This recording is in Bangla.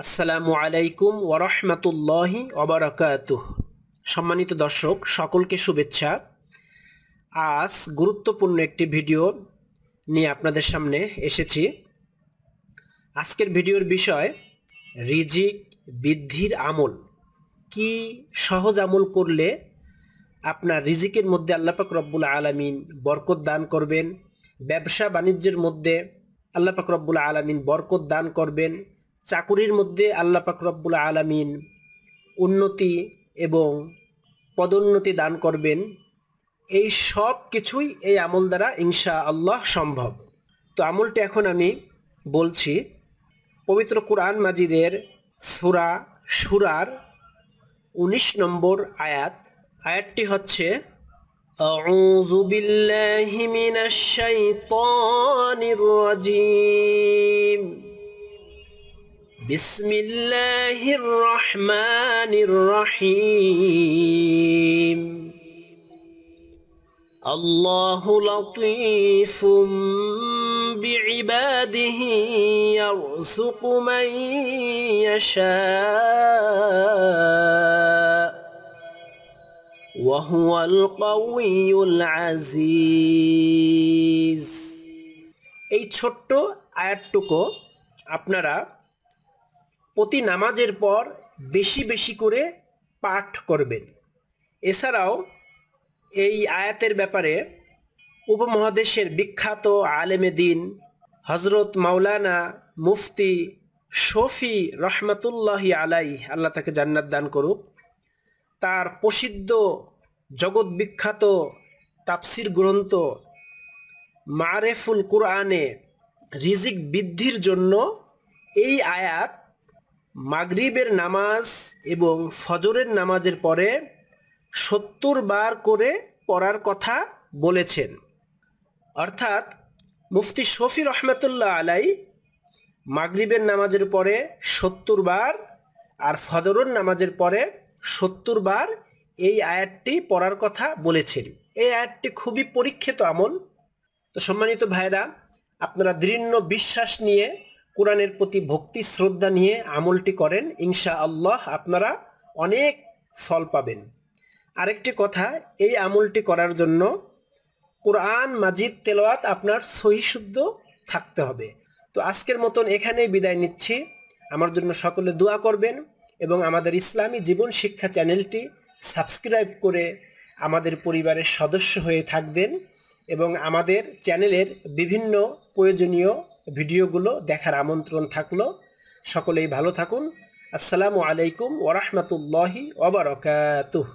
আসসালামু আলাইকুম ওরহমতুল্লাহি অবরাকাতুহ সম্মানিত দর্শক সকলকে শুভেচ্ছা আজ গুরুত্বপূর্ণ একটি ভিডিও নিয়ে আপনাদের সামনে এসেছি আজকের ভিডিওর বিষয় রিজিক বৃদ্ধির আমল কি সহজ আমল করলে আপনার রিজিকের মধ্যে আল্লাপাক রব্বুল আলমিন বরকত দান করবেন ব্যবসা বাণিজ্যের মধ্যে আল্লাপাক রব্বুল আলমিন বরকত দান করবেন চাকুরির মধ্যে আল্লাহ পাকরব্বুল আলমিন উন্নতি এবং পদোন্নতি দান করবেন এই সব কিছুই এই আমল দ্বারা ইনশা আল্লাহ সম্ভব তো আমলটি এখন আমি বলছি পবিত্র কোরআন মাজিদের সুরা সুরার ১৯ নম্বর আয়াত আয়াতটি হচ্ছে أعوذ بالله من বিসমিল্লাহির রহমানির রহিম الله لطيف بعباده يرزق من يشاء وهو القوي العزيز এই ছোট্ট আয়াতটুকু আপনারা প্রতি নামাজের পর বেশি বেশি করে পাঠ করবেন এছাড়াও এই আয়াতের ব্যাপারে উপমহাদেশের বিখ্যাত আলেমে দিন হজরত মাওলানা মুফতি শফি রহমাতুল্লাহি আলাই আল্লাহ তাকে জান্নাত দান করুক তার প্রসিদ্ধ জগৎ বিখ্যাত তাপসির গ্রন্থ মারেফুল কুরআনে রিজিক বৃদ্ধির জন্য এই আয়াত মাগরিবের নামাজ এবং ফজরের নামাজের পরে সত্তর বার করে পড়ার কথা বলেছেন অর্থাৎ মুফতি শফি রহমতুল্লাহ আলাই মাগরিবের নামাজের পরে সত্তর বার আর ফজরের নামাজের পরে সত্তর বার এই আয়াতটি পড়ার কথা বলেছেন এই আয়াতটি খুবই পরীক্ষিত আমল তো সম্মানিত ভাইরা আপনারা দৃঢ় বিশ্বাস নিয়ে কোরআনের প্রতি ভক্তি শ্রদ্ধা নিয়ে আমলটি করেন ইনশা আল্লাহ আপনারা অনেক ফল পাবেন আরেকটি কথা এই আমলটি করার জন্য কোরআন মাজিদ তেলোয়াত আপনার সহিশুদ্ধ থাকতে হবে তো আজকের মতন এখানেই বিদায় নিচ্ছি আমার জন্য সকলে দোয়া করবেন এবং আমাদের ইসলামী জীবন শিক্ষা চ্যানেলটি সাবস্ক্রাইব করে আমাদের পরিবারের সদস্য হয়ে থাকবেন এবং আমাদের চ্যানেলের বিভিন্ন প্রয়োজনীয় ভিডিওগুলো দেখার আমন্ত্রণ থাকলো সকলেই ভালো থাকুন আসসালামু আলাইকুম ওরহমতুল্লাহি ওবরকাতুহ